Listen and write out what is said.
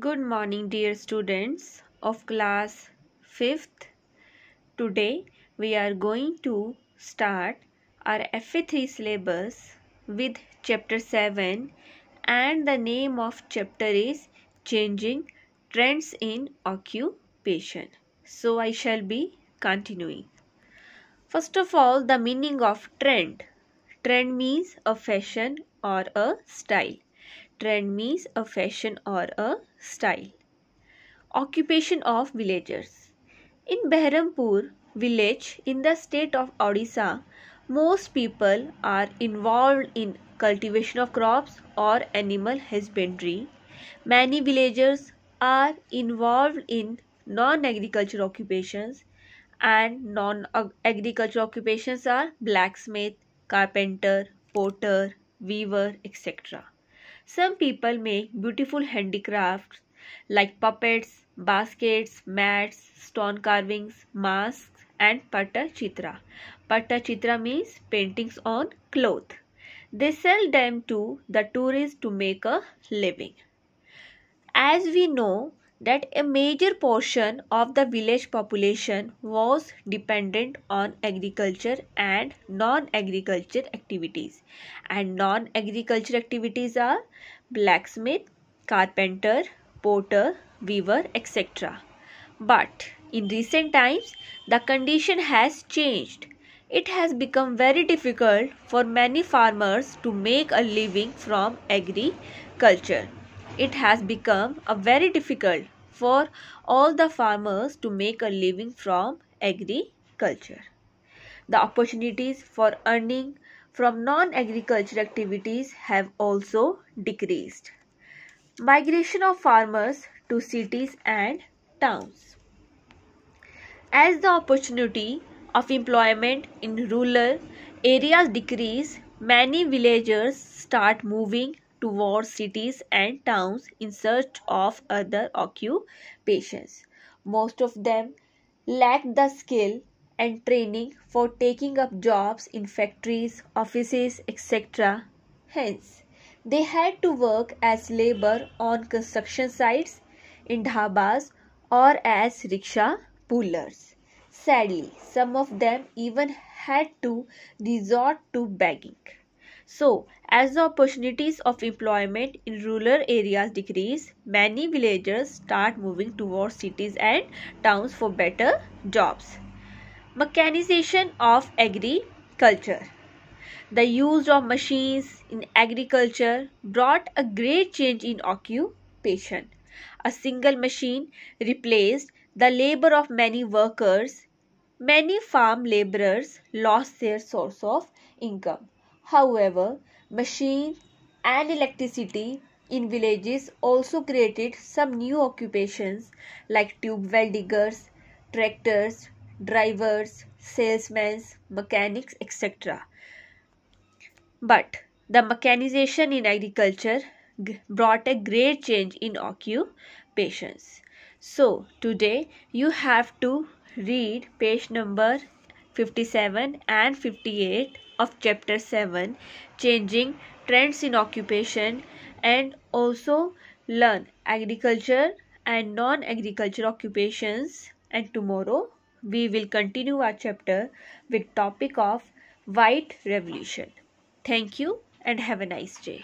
Good morning dear students of class 5th. Today we are going to start our FA3 syllabus with chapter 7 and the name of chapter is changing trends in occupation. So I shall be continuing. First of all the meaning of trend. Trend means a fashion or a style Trend means a fashion or a style. Occupation of villagers. In Behrampur village in the state of Odisha, most people are involved in cultivation of crops or animal husbandry. Many villagers are involved in non-agricultural occupations and non-agricultural occupations are blacksmith, carpenter, potter, weaver, etc. Some people make beautiful handicrafts like puppets, baskets, mats, stone carvings, masks and patachitra. Patachitra means paintings on cloth. They sell them to the tourists to make a living. As we know, that a major portion of the village population was dependent on agriculture and non-agriculture activities and non-agriculture activities are blacksmith, carpenter, porter, weaver etc. But in recent times the condition has changed. It has become very difficult for many farmers to make a living from agriculture it has become a very difficult for all the farmers to make a living from agriculture. The opportunities for earning from non agriculture activities have also decreased. Migration of farmers to cities and towns. As the opportunity of employment in rural areas decrease, many villagers start moving towards cities and towns in search of other occupations. Most of them lacked the skill and training for taking up jobs in factories, offices, etc. Hence, they had to work as labor on construction sites, in dhabas, or as rickshaw pullers. Sadly, some of them even had to resort to begging. So, as the opportunities of employment in rural areas decrease, many villagers start moving towards cities and towns for better jobs. Mechanization of agriculture. The use of machines in agriculture brought a great change in occupation. A single machine replaced the labor of many workers. Many farm laborers lost their source of income. However, machine and electricity in villages also created some new occupations like tube well diggers, tractors, drivers, salesmen, mechanics, etc. But the mechanization in agriculture brought a great change in occupations. So today you have to read page number 57 and 58 of chapter 7 changing trends in occupation and also learn agriculture and non-agriculture occupations and tomorrow we will continue our chapter with topic of white revolution thank you and have a nice day